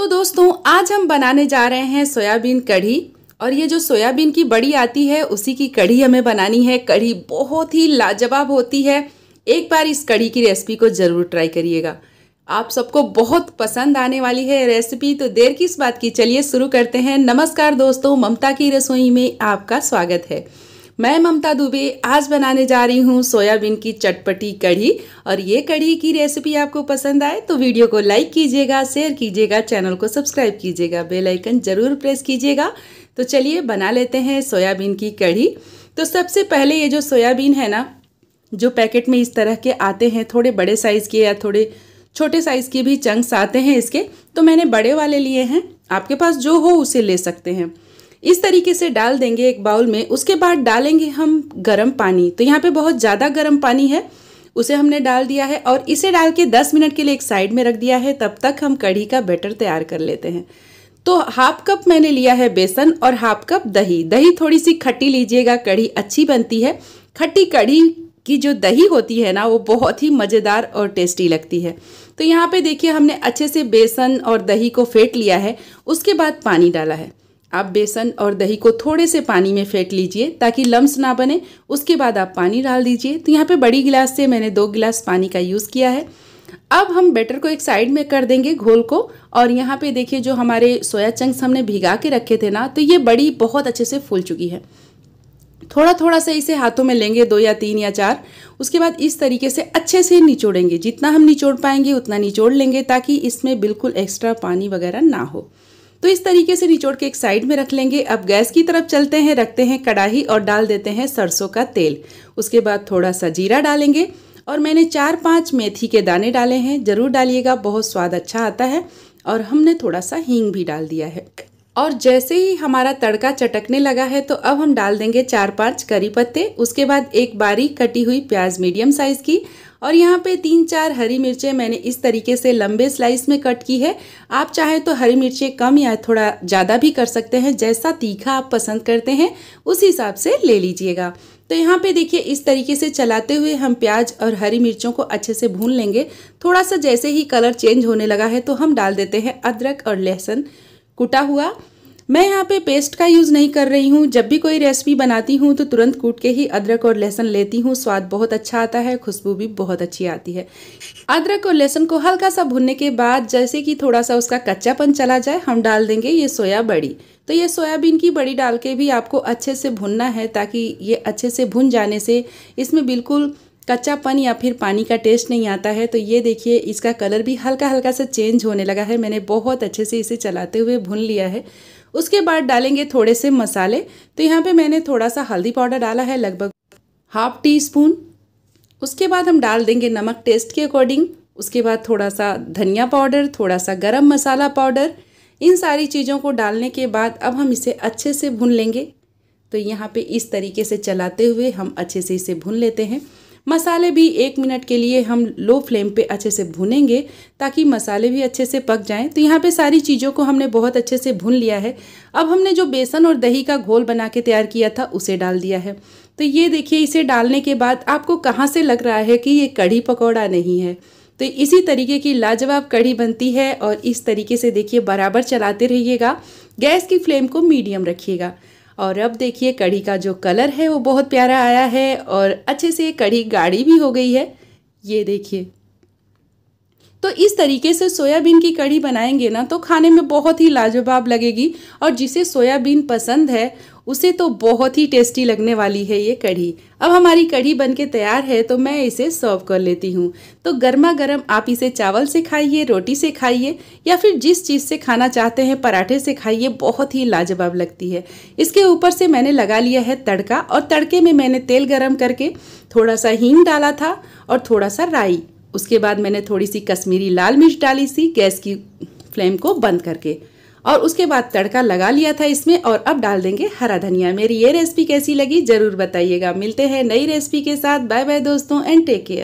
तो दोस्तों आज हम बनाने जा रहे हैं सोयाबीन कढ़ी और ये जो सोयाबीन की बड़ी आती है उसी की कढ़ी हमें बनानी है कढ़ी बहुत ही लाजवाब होती है एक बार इस कढ़ी की रेसिपी को ज़रूर ट्राई करिएगा आप सबको बहुत पसंद आने वाली है रेसिपी तो देर किस बात की चलिए शुरू करते हैं नमस्कार दोस्तों ममता की रसोई में आपका स्वागत है मैं ममता दुबे आज बनाने जा रही हूँ सोयाबीन की चटपटी कढ़ी और ये कढ़ी की रेसिपी आपको पसंद आए तो वीडियो को लाइक कीजिएगा शेयर कीजिएगा चैनल को सब्सक्राइब कीजिएगा बेल आइकन ज़रूर प्रेस कीजिएगा तो चलिए बना लेते हैं सोयाबीन की कढ़ी तो सबसे पहले ये जो सोयाबीन है ना जो पैकेट में इस तरह के आते हैं थोड़े बड़े साइज़ के या थोड़े छोटे साइज़ के भी चंक्स आते हैं इसके तो मैंने बड़े वाले लिए हैं आपके पास जो हो उसे ले सकते हैं इस तरीके से डाल देंगे एक बाउल में उसके बाद डालेंगे हम गर्म पानी तो यहाँ पे बहुत ज़्यादा गर्म पानी है उसे हमने डाल दिया है और इसे डाल के 10 मिनट के लिए एक साइड में रख दिया है तब तक हम कढ़ी का बैटर तैयार कर लेते हैं तो हाफ कप मैंने लिया है बेसन और हाफ कप दही दही थोड़ी सी खट्टी लीजिएगा कढ़ी अच्छी बनती है खट्टी कढ़ी की जो दही होती है ना वो बहुत ही मज़ेदार और टेस्टी लगती है तो यहाँ पे देखिए हमने अच्छे से बेसन और दही को फेंट लिया है उसके बाद पानी डाला है आप बेसन और दही को थोड़े से पानी में फेंट लीजिए ताकि लम्स ना बने उसके बाद आप पानी डाल दीजिए तो यहाँ पे बड़ी गिलास से मैंने दो गिलास पानी का यूज़ किया है अब हम बैटर को एक साइड में कर देंगे घोल को और यहाँ पे देखिए जो हमारे सोया चंक्स हमने भिगा के रखे थे ना तो ये बड़ी बहुत अच्छे से फूल चुकी है थोड़ा थोड़ा सा इसे हाथों में लेंगे दो या तीन या चार उसके बाद इस तरीके से अच्छे से निचोड़ेंगे जितना हम निचोड़ पाएंगे उतना निचोड़ लेंगे ताकि इसमें बिल्कुल एक्स्ट्रा पानी वगैरह ना हो तो इस तरीके से निचोड़ के एक साइड में रख लेंगे अब गैस की तरफ चलते हैं रखते हैं कड़ाही और डाल देते हैं सरसों का तेल उसके बाद थोड़ा सा जीरा डालेंगे और मैंने चार पाँच मेथी के दाने डाले हैं ज़रूर डालिएगा बहुत स्वाद अच्छा आता है और हमने थोड़ा सा हींग भी डाल दिया है और जैसे ही हमारा तड़का चटकने लगा है तो अब हम डाल देंगे चार पांच करी पत्ते उसके बाद एक बारीक कटी हुई प्याज मीडियम साइज़ की और यहाँ पे तीन चार हरी मिर्चें मैंने इस तरीके से लंबे स्लाइस में कट की है आप चाहें तो हरी मिर्चें कम या थोड़ा ज़्यादा भी कर सकते हैं जैसा तीखा आप पसंद करते हैं उस हिसाब से ले लीजिएगा तो यहाँ पे देखिए इस तरीके से चलाते हुए हम प्याज और हरी मिर्चों को अच्छे से भून लेंगे थोड़ा सा जैसे ही कलर चेंज होने लगा है तो हम डाल देते हैं अदरक और लहसुन कुटा हुआ मैं यहाँ पे पेस्ट का यूज़ नहीं कर रही हूँ जब भी कोई रेसिपी बनाती हूँ तो तुरंत कूट के ही अदरक और लहसुन लेती हूँ स्वाद बहुत अच्छा आता है खुशबू भी बहुत अच्छी आती है अदरक और लहसुन को हल्का सा भुनने के बाद जैसे कि थोड़ा सा उसका कच्चापन चला जाए हम डाल देंगे ये सोया बड़ी तो ये सोयाबीन की बड़ी डाल के भी आपको अच्छे से भुनना है ताकि ये अच्छे से भुन जाने से इसमें बिल्कुल कच्चापन या फिर पानी का टेस्ट नहीं आता है तो ये देखिए इसका कलर भी हल्का हल्का सा चेंज होने लगा है मैंने बहुत अच्छे से इसे चलाते हुए भून लिया है उसके बाद डालेंगे थोड़े से मसाले तो यहाँ पे मैंने थोड़ा सा हल्दी पाउडर डाला है लगभग हाफ टी स्पून उसके बाद हम डाल देंगे नमक टेस्ट के अकॉर्डिंग उसके बाद थोड़ा सा धनिया पाउडर थोड़ा सा गरम मसाला पाउडर इन सारी चीज़ों को डालने के बाद अब हम इसे अच्छे से भून लेंगे तो यहाँ पे इस तरीके से चलाते हुए हम अच्छे से इसे भून लेते हैं मसाले भी एक मिनट के लिए हम लो फ्लेम पे अच्छे से भूनेंगे ताकि मसाले भी अच्छे से पक जाएं तो यहाँ पे सारी चीज़ों को हमने बहुत अच्छे से भून लिया है अब हमने जो बेसन और दही का घोल बना के तैयार किया था उसे डाल दिया है तो ये देखिए इसे डालने के बाद आपको कहाँ से लग रहा है कि ये कढ़ी पकौड़ा नहीं है तो इसी तरीके की लाजवाब कढ़ी बनती है और इस तरीके से देखिए बराबर चलाते रहिएगा गैस की फ्लेम को मीडियम रखिएगा और अब देखिए कढ़ी का जो कलर है वो बहुत प्यारा आया है और अच्छे से कढ़ी गाढ़ी भी हो गई है ये देखिए तो इस तरीके से सोयाबीन की कढ़ी बनाएंगे ना तो खाने में बहुत ही लाजवाब लगेगी और जिसे सोयाबीन पसंद है उसे तो बहुत ही टेस्टी लगने वाली है ये कढ़ी अब हमारी कढ़ी बनके तैयार है तो मैं इसे सर्व कर लेती हूँ तो गर्मा गर्म आप इसे चावल से खाइए रोटी से खाइए या फिर जिस चीज़ से खाना चाहते हैं पराठे से खाइए बहुत ही लाजवाब लगती है इसके ऊपर से मैंने लगा लिया है तड़का और तड़के में मैंने तेल गर्म करके थोड़ा सा हींग डाला था और थोड़ा सा राई उसके बाद मैंने थोड़ी सी कश्मीरी लाल मिर्च डाली सी गैस की फ्लेम को बंद करके और उसके बाद तड़का लगा लिया था इसमें और अब डाल देंगे हरा धनिया मेरी ये रेसिपी कैसी लगी ज़रूर बताइएगा मिलते हैं नई रेसिपी के साथ बाय बाय दोस्तों एंड टेक केयर